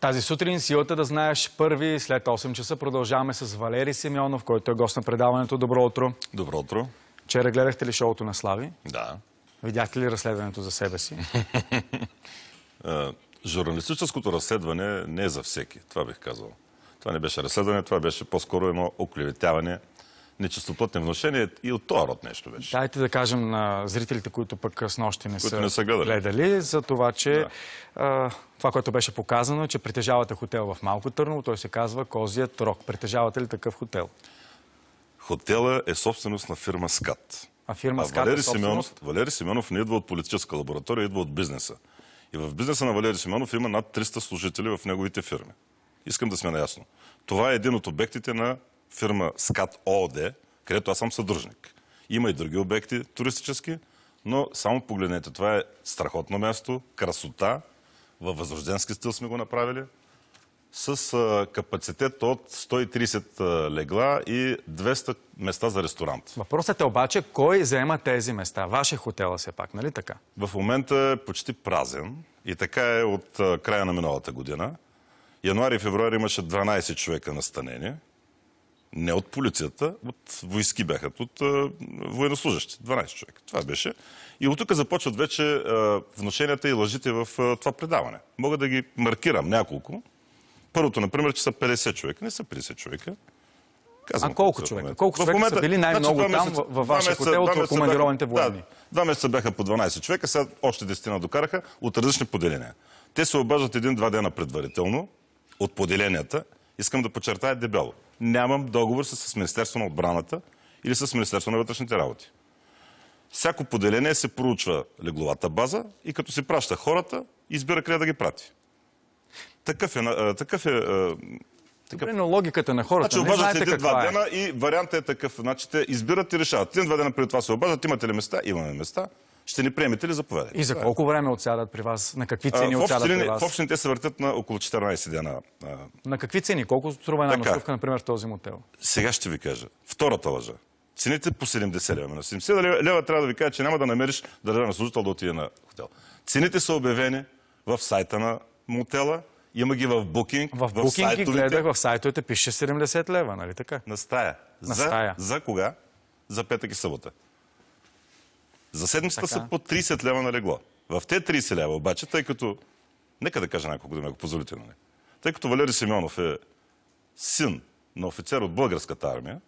Тази сутрин силата да знаеш първи след 8 часа продължаваме с Валери Симеонов, който е гост на предаването. Добро утро. Добро утро. Вчера гледахте ли шоуто на Слави? Да. Видяхте ли разследването за себе си? Журналистическото разследване не е за всеки, това бих казал. Това не беше разследване, това беше по-скоро едно оклеветяване нечистоплътни вношения и от този род нещо беше. Дайте да кажем на зрителите, които пък с нощи не, които са, не са гледали. за това, че да. а, това, което беше показано, е, че притежавате хотел в Малко Търново, той се казва Козият Рок. Притежавате ли такъв хотел? Хотела е собственост на фирма СКАТ. А фирма а е Валери, е Симеонов, Валери Семенов не идва от политическа лаборатория, идва от бизнеса. И в бизнеса на Валери Семенов има над 300 служители в неговите фирми. Искам да сме наясно. Това е един от обектите на фирма Скат ООД, където аз съм съдружник. Има и други обекти туристически, но само погледнете, това е страхотно място, красота, във възрожденски стил сме го направили, с капацитет от 130 легла и 200 места за ресторант. Въпросът е обаче, кой заема тези места? Ваше хотела е се пак, нали така? В момента е почти празен и така е от края на миналата година. Януари и февруари имаше 12 човека настанени не от полицията, от войски бяха, от военнослужащи, 12 човека. Това беше. И от тук започват вече вношенията и лъжите в това предаване. Мога да ги маркирам няколко. Първото, например, че са 50 човека. Не са 50 човека. Казвам, а колко човека? Колко човека момента, са били най-много значи, там месец, във вашия хотел от командированите войни? Да, два месеца бяха по 12 човека, сега още 10 на докараха от различни поделения. Те се обаждат един-два дена предварително от поделенията искам да подчертая дебело. Нямам договор с Министерство на отбраната или с Министерство на вътрешните работи. Всяко поделение се проучва легловата база и като се праща хората, избира къде да ги прати. Такъв е, такъв е Добре, но логиката на хората значи, не знаете един, два е. дена и вариантът е такъв. Значи те избират и решават. Един-два дена преди това се обаждат, имате ли места? Имаме места. Ще ни приемете ли заповядайте? И за колко време отсядат при вас? На какви цени а, отсядат при вас? В общи те се въртят на около 14 дена. На какви цени? Колко струва една нощувка, например, в този мотел? Сега ще ви кажа. Втората лъжа. Цените по 70 лева. На 70 лева, лева трябва да ви кажа, че няма да намериш държавен служител да отиде на хотел. Цените са обявени в сайта на мотела, има ги в букинг. В, Booking букинг ги гледах, в сайтовете пише 70 лева, нали така? На стая. На за, стая. За кога? За петък и събота. За седмицата са по 30 лева на легло. В те 30 лева обаче, тъй като... Нека да кажа няколко думи, ако позволите. не. Нали? Тъй като Валери Семенов е син на офицер от българската армия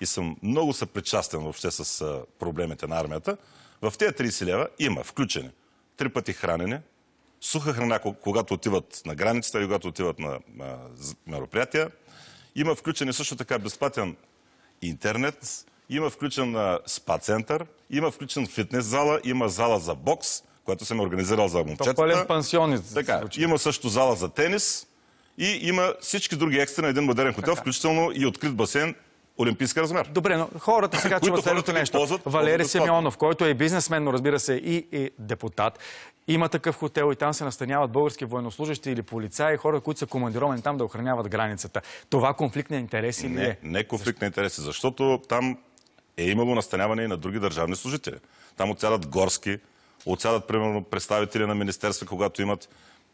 и съм много съпричастен въобще с проблемите на армията, в тези 30 лева има включени три пъти хранене, суха храна, когато отиват на границата или когато отиват на мероприятия. Има включени също така безплатен интернет, има включен спа център, има включен фитнес зала, има зала за бокс, която съм организирал за момчетата. Топален пансионит. Така, е. има също зала за тенис и има всички други екстри на един модерен хотел, включително и открит басейн олимпийски размер. Добре, но хората сега чуват следното нещо. Ползват, Валери ползват който е бизнесмен, но разбира се и е депутат, има такъв хотел и там се настаняват български военнослужащи или полицаи, хора, които са командировани там да охраняват границата. Това конфликт на интереси не, ли е? Не конфликт на интереси, защото там е имало настаняване и на други държавни служители. Там отсядат горски, отсядат, примерно, представители на министерства, когато имат...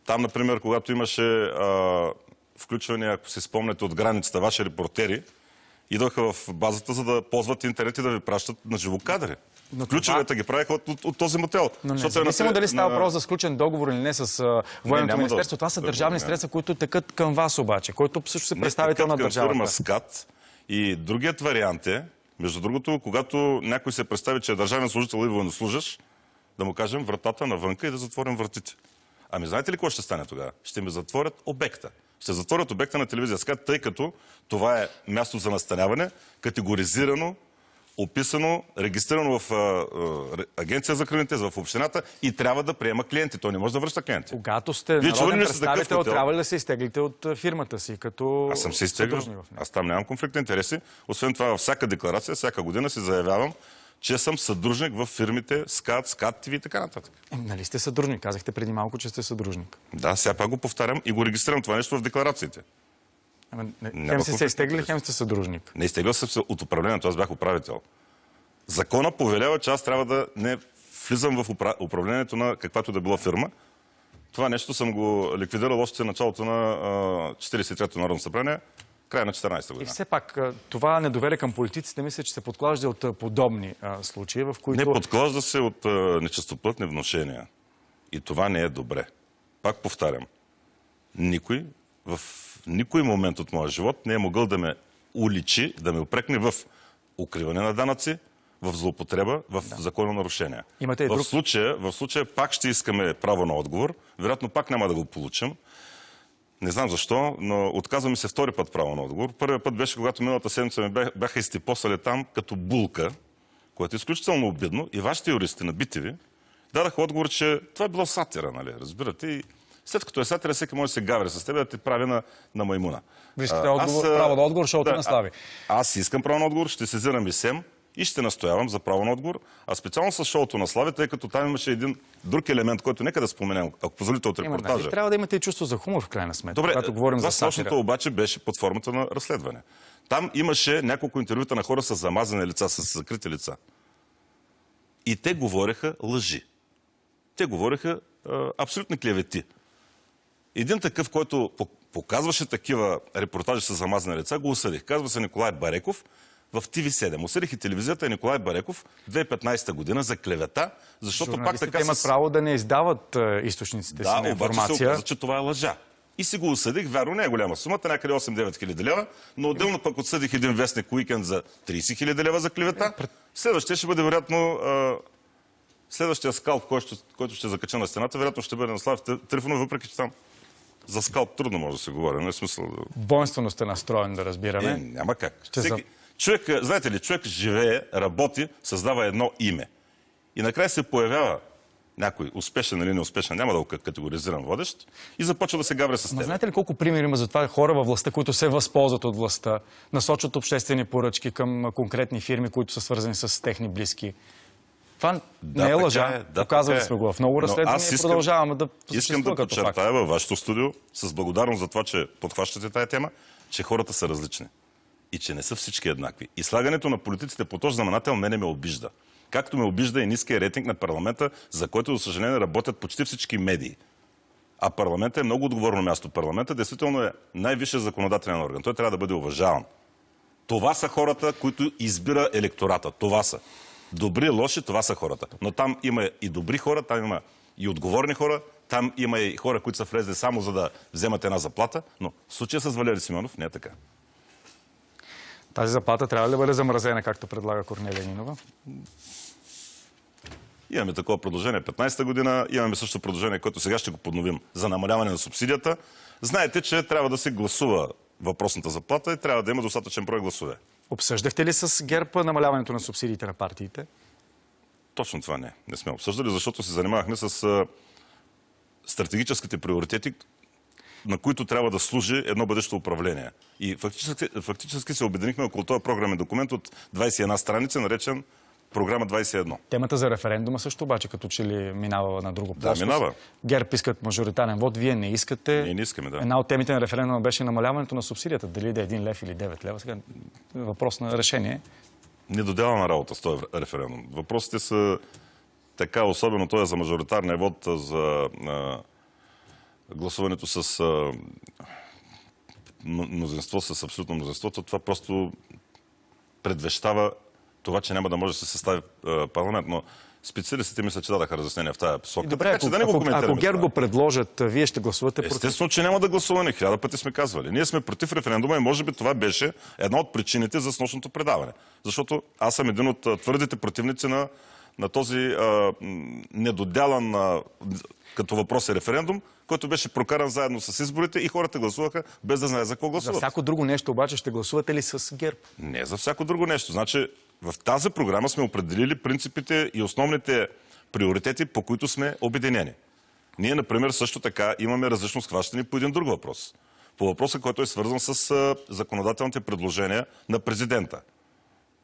Там, например, когато имаше а, включване, ако се спомнете от границата, ваши репортери, идваха в базата, за да ползват интернет и да ви пращат на живо кадри. Но Ключовете това... ги правиха от, от, от този мотел. Но не е не само дали става въпрос на... за сключен договор или не с uh, военното не, министерство, да... това са държавни средства, които текат към вас обаче, който също се представител на държавата. Фирма СКАТ и другият вариант е, между другото, когато някой се представи, че е държавен служител и военнослужащ, да му кажем вратата навънка и да затворим вратите. Ами знаете ли какво ще стане тогава? Ще ми затворят обекта. Ще затворят обекта на телевизия скат, тъй като това е място за настаняване, категоризирано описано, регистрирано в Агенция за храните, в общината и трябва да приема клиенти. Той не може да връща клиенти. Когато сте народен представител, трябва ли да се изтеглите от фирмата си? Като... Аз съм се изтеглил. Аз там нямам конфликт на интереси. Освен това, във всяка декларация, всяка година си заявявам, че съм съдружник в фирмите СКАТ, СКАТ ТВ и така нататък. Е, нали сте съдружник? Казахте преди малко, че сте съдружник. Да, сега пак го повтарям и го регистрирам това нещо в декларациите. Ама, не, не хем си се изтегли, хем сте съдружник. Не изтегли съм се от управлението, аз бях управител. Закона повелява, че аз трябва да не влизам в управлението на каквато да била фирма. Това нещо съм го ликвидирал още началото на 43-то Народно събрание, края на 14-та година. И все пак, това недоверие към политиците, мисля, че се подклажда от подобни а, случаи, в които... Не, подклажда се от а, нечистоплътни вношения. И това не е добре. Пак повтарям, никой в никой момент от моя живот не е могъл да ме уличи, да ме опрекне в укриване на данъци, в злоупотреба, в да. нарушение. Имате в, случая, в случая пак ще искаме право на отговор. Вероятно пак няма да го получим. Не знам защо, но отказваме се втори път право на отговор. Първият път беше, когато миналата седмица ме бяха изтипосали там като булка, което е изключително обидно. И вашите юристи на битиви дадаха отговор, че това е било сатира, нали? Разбирате? И след като е сатира, всеки може да се гаври с теб да те прави на, на маймуна. Вижте, отговор, аз, право на отговор, защото да, не слави. А, аз искам право на отговор, ще сезирам и СЕМ и ще настоявам за право на отговор. А специално с шоуто на Слави, тъй като там имаше един друг елемент, който нека да споменем, ако позволите от репортажа. Има, значи, трябва да имате и чувство за хумор в крайна сметка, Добре, когато говорим за сатира. обаче беше под формата на разследване. Там имаше няколко интервюта на хора с замазани лица, с закрити лица. И те говореха лъжи. Те говореха а, абсолютни клевети. Един такъв, който показваше такива репортажи с замазани лица, го осъдих. Казва се Николай Бареков в ТВ7. Осъдих и телевизията е Николай Бареков 2015 година за клевета, защото пак така... имат с... право да не издават е, източниците да, си на информация. Да, обаче се оказа, че това е лъжа. И си го осъдих, вярно не е голяма сумата, някъде 8-9 хиляди лева, но отделно пък отсъдих един вестник уикенд за 30 хиляди лева за клевета. Е, следващия ще бъде вероятно следващия скалп, който ще, който ще закача на стената, вероятно ще бъде на Слав Трифонов, въпреки че там за скалп трудно може да се говори, но е смисъл да... Бойнствено сте настроен да разбираме. Е, няма как. Ще Всеки... за... човек, е, знаете ли, човек живее, работи, създава едно име. И накрая се появява някой успешен или неуспешен, няма да го категоризирам водещ, и започва да се гавря с теб. знаете ли колко примери има за това хора във властта, които се възползват от властта, насочат обществени поръчки към конкретни фирми, които са свързани с техни близки? Това да, не е лъжа. Е, да, Показали е. сме го в много разследвания аз искам, и продължаваме да Искам да подчертая във вашето студио, с благодарност за това, че подхващате тая тема, че хората са различни и че не са всички еднакви. И слагането на политиците по този знаменател мене ме обижда. Както ме обижда и ниския рейтинг на парламента, за който, за съжаление, работят почти всички медии. А парламентът е много отговорно място. Парламента действително е най-висшия законодателен орган. Той трябва да бъде уважаван. Това са хората, които избира електората. Това са. Добри, лоши, това са хората. Но там има и добри хора, там има и отговорни хора, там има и хора, които са влезли само за да вземат една заплата, но в случая с Валерий Симеонов не е така. Тази заплата трябва ли да бъде замразена, както предлага Корнелия Нинова? Имаме такова продължение 15-та година, имаме също продължение, което сега ще го подновим за намаляване на субсидията. Знаете, че трябва да се гласува въпросната заплата и трябва да има достатъчен брой гласове. Обсъждахте ли с ГЕРБ намаляването на субсидиите на партиите? Точно това не. Не сме обсъждали, защото се занимавахме с стратегическите приоритети, на които трябва да служи едно бъдещо управление. И фактически, фактически се обединихме около този програмен документ от 21 страница, наречен програма 21. Темата за референдума също обаче като че ли минава на друго плоскост. Да, минава. ГЕРБ искат мажоритарен вод, вие не искате. Ние не искаме, да. Една от темите на референдума беше намаляването на субсидията, дали да е 1 лев или 9 лева. Сега въпрос на решение. Не доделана работа с този референдум. Въпросите са така, особено той е за мажоритарния вод, за а, гласуването с а, мнозинство, с абсолютно мнозинство. това просто предвещава това, че няма да може да се състави парламент, но специалистите мисля, че дадаха разяснение в тази посока. Добре, така, ако, да ако, ако Гер го предложат, вие ще гласувате против? Естествено, че няма да гласуваме. Хиляда пъти сме казвали. Ние сме против референдума и може би това беше една от причините за сношното предаване. Защото аз съм един от твърдите противници на, на този а, недодялан а, като въпрос е референдум, който беше прокаран заедно с изборите и хората гласуваха без да знае за кого гласуват. За всяко друго нещо обаче ще гласувате ли с ГЕРБ? Не за всяко друго нещо. Значи в тази програма сме определили принципите и основните приоритети, по които сме обединени. Ние, например, също така имаме различно схващане по един друг въпрос. По въпроса, който е свързан с законодателните предложения на президента.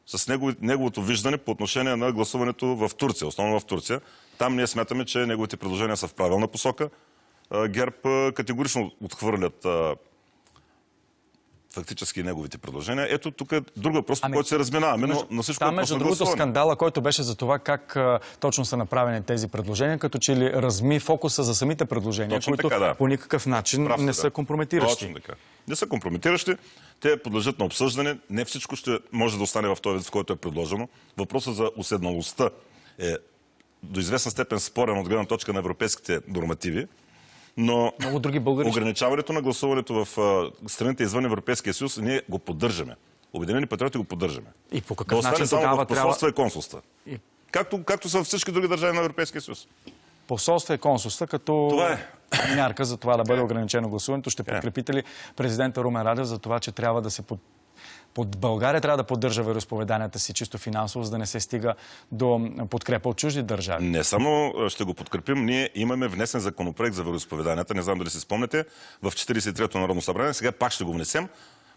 С неговото виждане по отношение на гласуването в Турция, основно в Турция. Там ние смятаме, че неговите предложения са в правилна посока. ГЕРБ категорично отхвърлят фактически неговите предложения. Ето тук е друг въпрос, по ами, който се разминаваме, но на всичко Там, между другото, скандала, който беше за това как точно са направени тези предложения, като че ли разми фокуса за самите предложения, които по никакъв начин не са компрометиращи. Точно така. Не са компрометиращи, те подлежат на обсъждане, не всичко ще може да остане в този вид, в който е предложено. Въпросът за уседналостта е до известна степен спорен от гледна точка на европейските нормативи, но Много други българи. ограничаването на гласуването в страните извън Европейския съюз, ние го поддържаме. Обединени патриоти го поддържаме. И по какъв да начин само тогава в посолства и консулства. И... Както, както са всички други държави на Европейския съюз. Посолства и консулства като това е. мярка за това да бъде е. ограничено гласуването. Ще е. подкрепите ли президента Румен Радев за това, че трябва да се под България трябва да поддържа вероисповеданията си чисто финансово, за да не се стига до подкрепа от чужди държави. Не само ще го подкрепим, ние имаме внесен законопроект за вероисповеданията, не знам дали си спомняте, в 43-то Народно събрание, сега пак ще го внесем,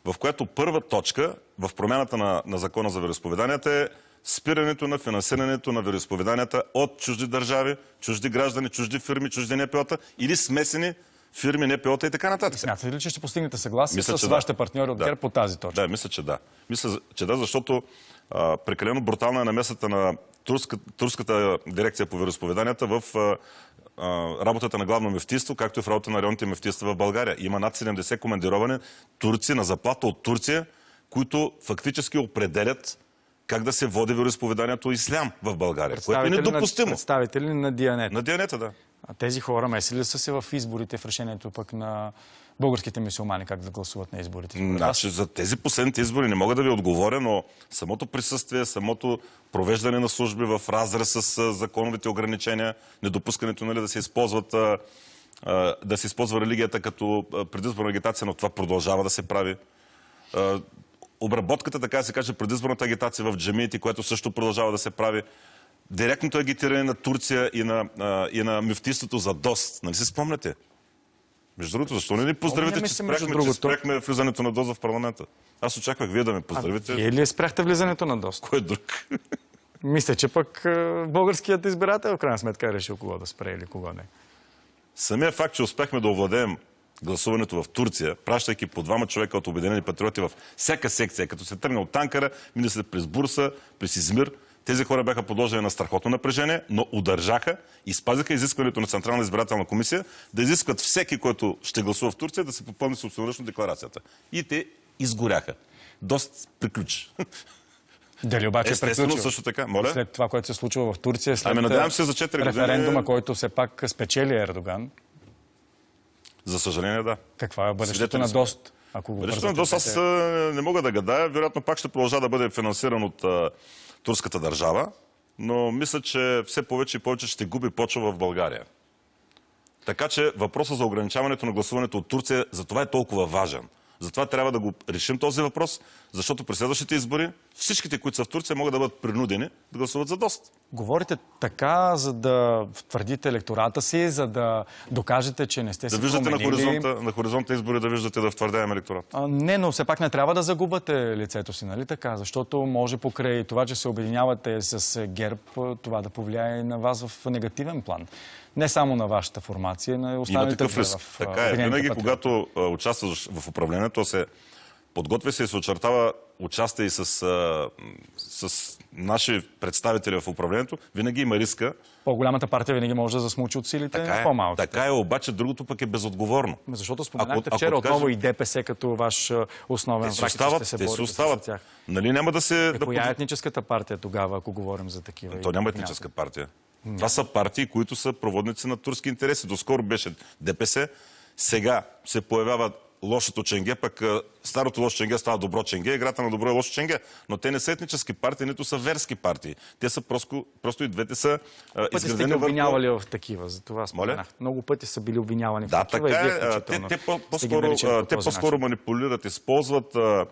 в която първа точка в промяната на, на закона за вероисповеданията е спирането на финансирането на вероисповеданията от чужди държави, чужди граждани, чужди фирми, чужди НПО-та или смесени фирми, НПО-та и така нататък. Смятате ли, че ще постигнете съгласие мисля, с вашите да. партньори от да. ГЕР по тази точка? Да, мисля, че да. Мисля, че да, защото а, прекалено брутална е намесата на турска, турската дирекция по вероисповеданията в а, а, работата на главно мефтиство, както и в работа на районните мефтиства в България. Има над 70 командировани турци на заплата от Турция, които фактически определят как да се води вероисповеданието ислям в България, което е недопустимо. На, представители на Дианета. На Дианета, да. Тези хора месили са се в изборите, в решението пък на българските мусулмани как да гласуват на изборите. Значи, за тези последните избори не мога да ви отговоря, но самото присъствие, самото провеждане на служби в разрез с законовите ограничения, недопускането нали, да се използват да се използва религията като предизборна агитация, но това продължава да се прави. Обработката, така се каже, предизборната агитация в джамиите, което също продължава да се прави директното агитиране на Турция и на, и на мифтистото за дост. Нали си спомняте? Между другото, защо не ни поздравите, че спряхме, другото... спряхме влизането на ДОСТ в парламента? Аз очаквах вие да ме поздравите. А, вие ли спряхте влизането на ДОСТ? Кой е друг? Мисля, че пък българският избирател, в крайна сметка, е решил кого да спре или кого не. Самия факт, че успяхме да овладеем гласуването в Турция, пращайки по двама човека от Обединени патриоти в всяка секция, като се тръгна от Танкара, мине се през Бурса, през Измир, тези хора бяха подложени на страхотно напрежение, но удържаха и спазиха изискването на Централна избирателна комисия да изискват всеки, който ще гласува в Турция, да се попълни собственоръчно декларацията. И те изгоряха. Доста приключи. Дали обаче е Естествено, приключил? също така. Моля? След това, което се случва в Турция, след ами, е, надявам се за 4 референдума, който все пак спечели Ердоган. За съжаление, да. Каква е бъдещето на ДОСТ? Ако го бъдещето на ДОСТ аз е, не мога да гадая. Вероятно пак ще продължа да бъде финансиран от турската държава, но мисля, че все повече и повече ще губи почва в България. Така че въпросът за ограничаването на гласуването от Турция за това е толкова важен. Затова трябва да го решим този въпрос, защото при следващите избори всичките, които са в Турция, могат да бъдат принудени да гласуват за дост. Говорите така, за да твърдите електората си, за да докажете, че не сте да се виждате променили. на хоризонта, на хоризонта избори, да виждате да втвърдяем електората. не, но все пак не трябва да загубате лицето си, нали така? Защото може покрай това, че се объединявате с ГЕРБ, това да повлияе на вас в негативен план не само на вашата формация, на останалите Има такъв риск. В, така е. Винаги, когато участваш в управлението, се подготвя се и се очертава участие и с, с наши представители в управлението, винаги има риска. По-голямата партия винаги може да засмучи от силите така е, по-малките. Така е, обаче другото пък е безотговорно. Ами защото споменахте ако, вчера ако отново и ДПС като ваш основен враг, остават, ще се те се остават. Тях. Нали няма да се... Е, да коя е етническата партия тогава, ако говорим за такива? То няма етническа партия. Това са партии, които са проводници на турски интереси. Доскоро беше ДПС, сега се появява лошото ченге, пък старото лошо ченге става добро ченге, играта на добро е лошо ченге. Но те не са етнически партии, нито са верски партии. Те са просто, просто и двете са а, пъти сте върху... обвинявали в такива, за това споменах. Моля? Много пъти са били обвинявани в да, такива. Така, е, те, те, по-скоро, те по-скоро манипулират, използват а,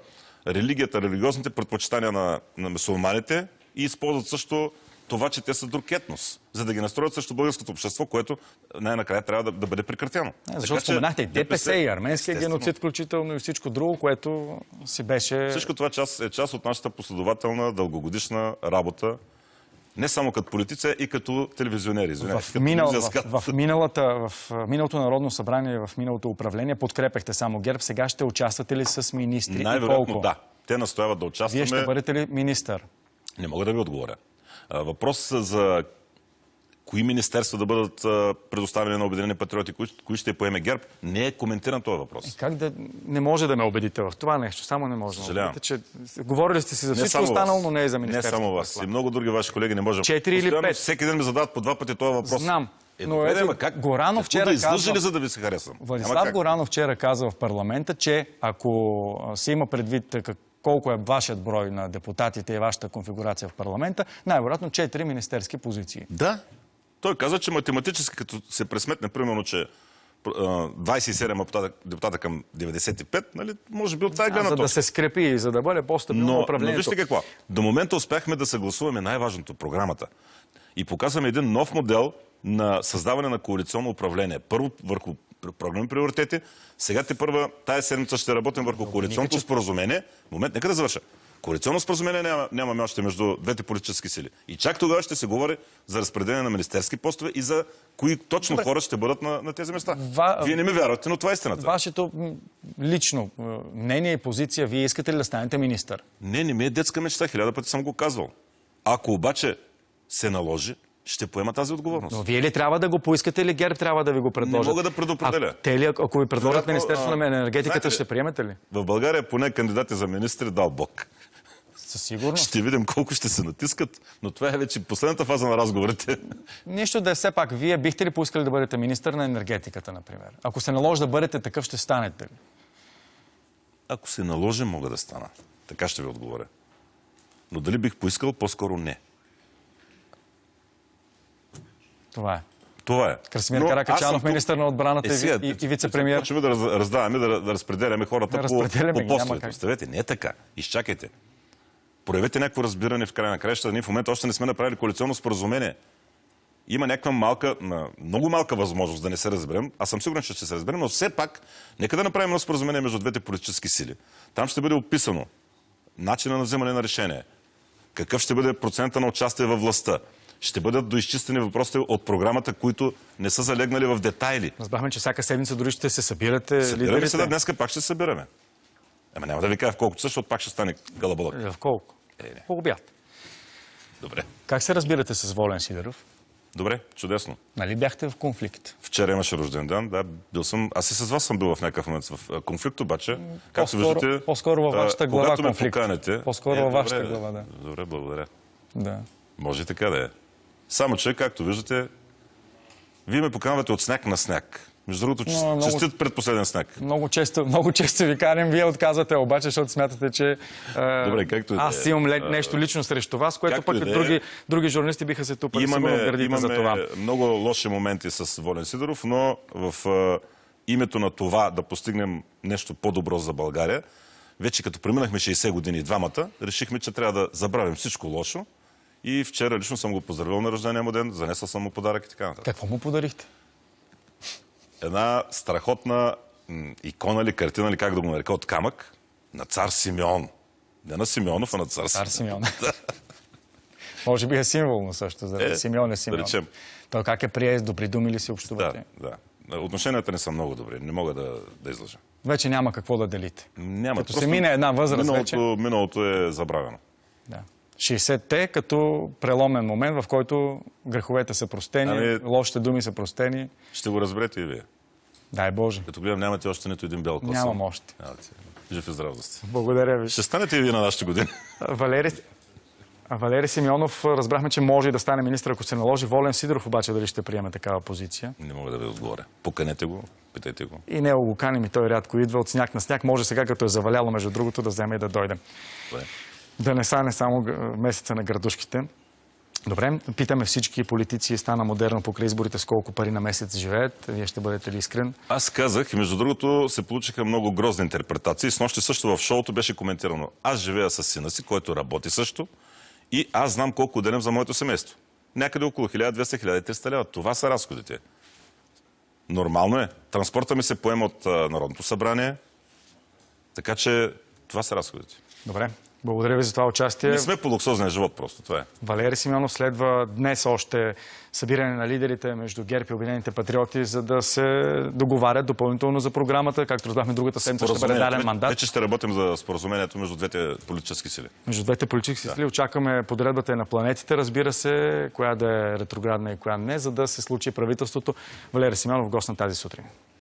религията, религиозните предпочитания на, на мусулманите и използват също това, че те са друг етнос, за да ги настроят срещу българското общество, което е, най-накрая трябва да, да бъде прекратено. Не, защото така, споменахте и ДПС, и арменския геноцид, включително и всичко друго, което си беше... Всичко това е част, е част от нашата последователна, дългогодишна работа, не само като политица, и като телевизионери. Извиня, в, минал, в, в, миналата, в миналото народно събрание, в миналото управление подкрепехте само ГЕРБ. Сега ще участвате ли с министри? Най-вероятно да. Те настояват да участваме. Вие ще бъдете ли министър? Не мога да ви отговоря. Въпрос за кои министерства да бъдат предоставени на Обединени патриоти, кои, ще поеме ГЕРБ, не е коментиран този въпрос. И е, как да... Не може да ме убедите в това нещо. Само не може да ме убедите, че говорили сте си за всичко останало, но не е за министерство. Не само вас. Е и много други ваши колеги не можем. Четири или пет. Всеки ден ми задават по два пъти този въпрос. Знам. Е, но добре, ето, как? Горанов вчера да излъжа ли, за да ви се харесвам? Владислав Горанов вчера казва в парламента, че ако се има предвид как, колко е вашият брой на депутатите и вашата конфигурация в парламента, най-вероятно 4 министерски позиции. Да. Той каза, че математически, като се пресметне, примерно, че 27 депутата, депутата към 95, нали, може би от тази гледна точка. За да се скрепи и за да бъде по-стабилно управлението. Но вижте какво. До момента успяхме да съгласуваме най-важното, програмата. И показваме един нов модел на създаване на коалиционно управление. Първо върху програмни приоритети. Сега те първа, тая седмица ще работим върху коалиционното споразумение. Момент, нека да завърша. Коалиционно споразумение нямаме още между двете политически сили. И чак тогава ще се говори за разпределение на министерски постове и за кои точно хора ще бъдат на, тези места. Вие не ми вярвате, но това е истината. Вашето лично мнение и позиция, вие искате ли да станете министър? Не, не ми е детска мечта, хиляда пъти съм го казвал. Ако обаче се наложи, ще поема тази отговорност. Но вие ли трябва да го поискате или ГЕРБ трябва да ви го предложат? Не мога да предопределя. А, те ли, ако ви предложат Министерство на енергетиката, знаете, ще приемете ли? В България поне кандидати за министри дал Бог. Със сигурност. Ще видим колко ще се натискат, но това е вече последната фаза на разговорите. Нещо да е все пак. Вие бихте ли поискали да бъдете министър на енергетиката, например? Ако се наложи да бъдете такъв, ще станете ли? Ако се наложи, мога да стана. Така ще ви отговоря. Но дали бих поискал, по-скоро не. Това е. Това е. Красимир Но Каракачанов, министър на отбраната е, сега, и, и вице-премьер. Почваме да, раздаваме, да, да разпределяме хората да по, по постовете. Оставете, не е така. Изчакайте. Проявете някакво разбиране в края на краищата. Ние в момента още не сме направили коалиционно споразумение. Има някаква малка, много малка възможност да не се разберем. Аз съм сигурен, че ще се разберем, но все пак, нека да направим едно споразумение между двете политически сили. Там ще бъде описано начина на вземане на решение, какъв ще бъде процента на участие във властта, ще бъдат доизчистени въпросите от програмата, които не са залегнали в детайли. Разбрахме, че всяка седмица дори ще се събирате. Събираме се да днеска, пак ще се събираме. Ама няма да ви кажа в колко часа, защото пак ще стане гълъбълък. Е, в колко? Е, не. По обяд. Добре. Как се разбирате с Волен Сидеров? Добре, чудесно. Нали бяхте в конфликт? Вчера имаше рожден ден, да, бил съм. Аз и с вас съм бил в някакъв момент в конфликт, обаче. Как се виждате? По-скоро във вашата глава. Когато ме поканете. По-скоро е, във вашата глава, да. Добре, благодаря. Да. Може и така да е. Само, че, както виждате, вие ме поканвате от сняг на сняг. Между другото, честит предпоследен сняг. Много често, много често ви канем. Вие отказвате обаче, защото смятате, че Добре, както аз е. имам нещо лично срещу вас, което пък е, други, други журналисти биха се тупали имаме, имаме за това. много лоши моменти с Волен Сидоров, но в името на това да постигнем нещо по-добро за България, вече като преминахме 60 години двамата, решихме, че трябва да забравим всичко лошо, и вчера лично съм го поздравил на рождения му ден, занесъл съм му подарък и така нататък. Какво му подарихте? Една страхотна икона ли, картина ли, как да го нарека, от камък на цар Симеон. Не на Симеонов, а на цар, цар Симеон. Може би е символ също, за е, Симеон е Симеон. Да речем. Той как е приезд, добри думи ли си общувате? Да, да. Отношенията не са много добри, не мога да, да излъжа. Вече няма какво да делите. Няма. Като Просто се мине една възраст миналото, вече... Миналото е забравено. Да. 60-те като преломен момент, в който греховете са простени, ами... лошите думи са простени. Ще го разберете и вие. Дай Боже. Като гледам, нямате още нито един бял косъм. Нямам още. Нямате. Жив и здрав да сте. Благодаря ви. Ще станете и вие на нашата година. Валери, Валери Симеонов, разбрахме, че може и да стане министр, ако се наложи. Волен Сидоров обаче дали ще приеме такава позиция? Не мога да ви отговоря. Поканете го, питайте го. И не го каним и той рядко идва от сняг на сняг. Може сега, като е заваляло, между другото, да вземе и да дойде. Добре да не стане само месеца на градушките. Добре, питаме всички политици, стана модерно покрай изборите, с колко пари на месец живеят. Вие ще бъдете ли искрен? Аз казах и между другото се получиха много грозни интерпретации. С нощи също в шоуто беше коментирано. Аз живея с сина си, който работи също и аз знам колко отделям за моето семейство. Някъде около 1200-1300 лева. Това са разходите. Нормално е. Транспорта ми се поема от Народното събрание. Така че това са разходите. Добре. Благодаря ви за това участие. Не сме по луксозния живот просто, това е. Валери Симеонов следва днес още събиране на лидерите между ГЕРБ и Обединените патриоти, за да се договарят допълнително за програмата. Както разбрахме, другата седмица ще бъде даден мандат. Вече ще работим за споразумението между двете политически сили. Между двете политически сили очакваме подредбата на планетите, разбира се, коя да е ретроградна и коя не, за да се случи правителството. Валери Симеонов, гост на тази сутрин.